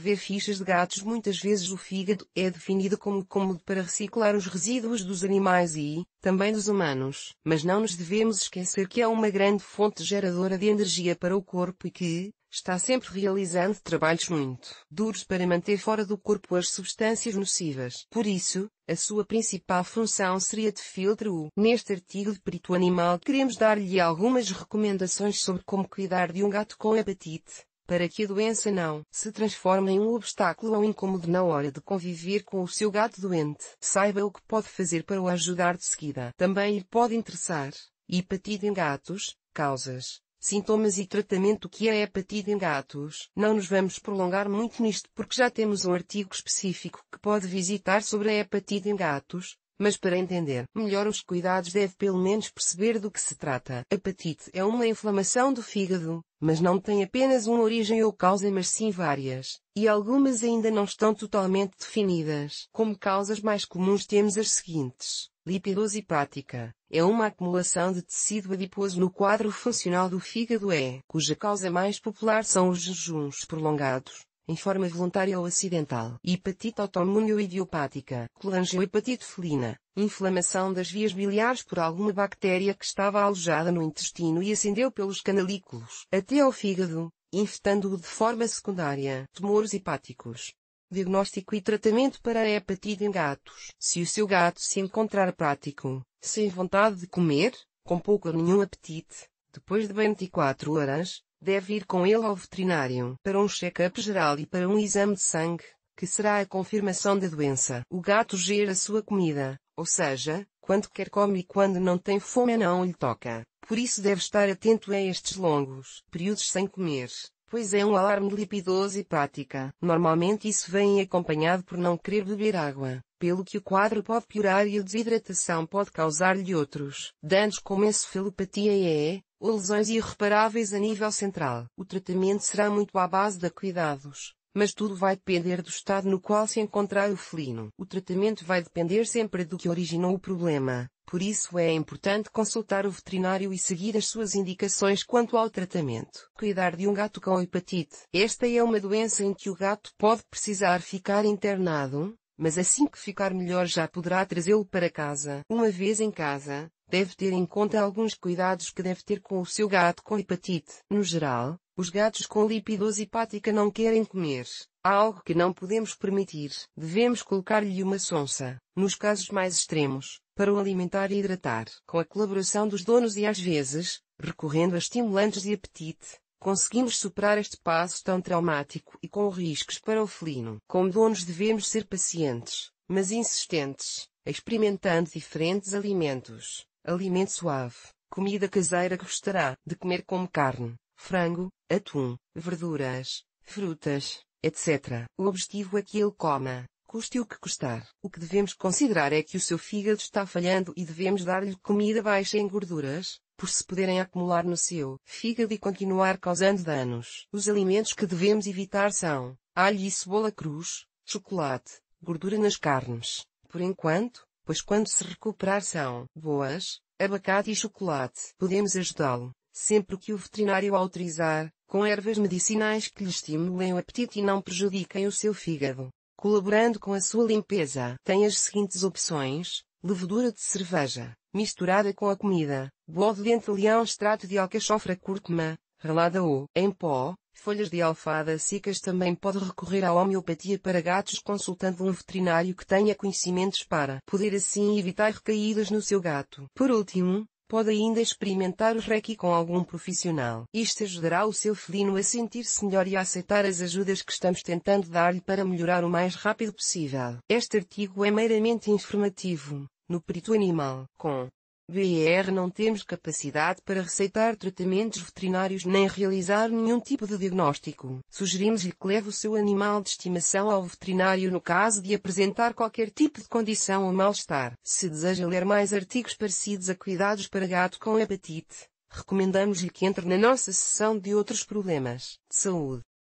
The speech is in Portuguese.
Ver fichas de gatos Muitas vezes o fígado é definido como cômodo para reciclar os resíduos dos animais e, também dos humanos. Mas não nos devemos esquecer que é uma grande fonte geradora de energia para o corpo e que, está sempre realizando trabalhos muito duros para manter fora do corpo as substâncias nocivas. Por isso, a sua principal função seria de filtro. Neste artigo de perito animal queremos dar-lhe algumas recomendações sobre como cuidar de um gato com hepatite para que a doença não se transforme em um obstáculo ou incômodo na hora de conviver com o seu gato doente. Saiba o que pode fazer para o ajudar de seguida. Também lhe pode interessar hepatite em gatos, causas, sintomas e tratamento que é a hepatite em gatos. Não nos vamos prolongar muito nisto porque já temos um artigo específico que pode visitar sobre a hepatite em gatos, mas para entender melhor os cuidados deve pelo menos perceber do que se trata. Hepatite é uma inflamação do fígado, mas não tem apenas uma origem ou causa, mas sim várias, e algumas ainda não estão totalmente definidas. Como causas mais comuns temos as seguintes. Lipidose hepática é uma acumulação de tecido adiposo no quadro funcional do fígado E, cuja causa mais popular são os jejuns prolongados em forma voluntária ou acidental, hepatite autoimune ou idiopática, colangiohepatite felina, inflamação das vias biliares por alguma bactéria que estava alojada no intestino e ascendeu pelos canalículos até ao fígado, infectando-o de forma secundária, tumores hepáticos. Diagnóstico e tratamento para a hepatite em gatos. Se o seu gato se encontrar prático, sem vontade de comer, com pouco ou nenhum apetite, depois de 24 horas, Deve ir com ele ao veterinário para um check-up geral e para um exame de sangue, que será a confirmação da doença. O gato gera sua comida, ou seja, quando quer come e quando não tem fome não lhe toca. Por isso deve estar atento a estes longos períodos sem comer pois é um alarme lipidoso e prática. Normalmente isso vem acompanhado por não querer beber água, pelo que o quadro pode piorar e a desidratação pode causar-lhe outros danos como encefalopatia e ou lesões irreparáveis a nível central. O tratamento será muito à base de cuidados, mas tudo vai depender do estado no qual se encontrar o felino. O tratamento vai depender sempre do que originou o problema, por isso é importante consultar o veterinário e seguir as suas indicações quanto ao tratamento. Cuidar de um gato com hepatite. Esta é uma doença em que o gato pode precisar ficar internado, mas assim que ficar melhor já poderá trazê-lo para casa. Uma vez em casa, deve ter em conta alguns cuidados que deve ter com o seu gato com hepatite. No geral, os gatos com lipidose hepática não querem comer, algo que não podemos permitir. Devemos colocar-lhe uma sonsa, nos casos mais extremos, para o alimentar e hidratar, com a colaboração dos donos e às vezes, recorrendo a estimulantes de apetite. Conseguimos superar este passo tão traumático e com riscos para o felino. Como donos devemos ser pacientes, mas insistentes, experimentando diferentes alimentos. Alimento suave, comida caseira que gostará de comer como carne, frango, atum, verduras, frutas, etc. O objetivo é que ele coma, custe o que custar. O que devemos considerar é que o seu fígado está falhando e devemos dar-lhe comida baixa em gorduras, por se poderem acumular no seu fígado e continuar causando danos. Os alimentos que devemos evitar são alho e cebola cruz, chocolate, gordura nas carnes. Por enquanto, pois quando se recuperar são boas, abacate e chocolate. Podemos ajudá-lo sempre que o veterinário autorizar, com ervas medicinais que lhe estimulem o apetite e não prejudiquem o seu fígado. Colaborando com a sua limpeza, tem as seguintes opções: levedura de cerveja, misturada com a comida, bode de leão, extrato de alcachofra, cúrcuma, ralada ou, em pó, folhas de alfada secas também pode recorrer à homeopatia para gatos consultando um veterinário que tenha conhecimentos para poder assim evitar recaídas no seu gato. Por último, Pode ainda experimentar o Reiki com algum profissional. Isto ajudará o seu felino a sentir-se melhor e a aceitar as ajudas que estamos tentando dar-lhe para melhorar o mais rápido possível. Este artigo é meramente informativo, no perito animal, com Ber, não temos capacidade para receitar tratamentos veterinários nem realizar nenhum tipo de diagnóstico. Sugerimos-lhe que leve o seu animal de estimação ao veterinário no caso de apresentar qualquer tipo de condição ou mal-estar. Se deseja ler mais artigos parecidos a cuidados para gato com hepatite, recomendamos-lhe que entre na nossa sessão de outros problemas de saúde.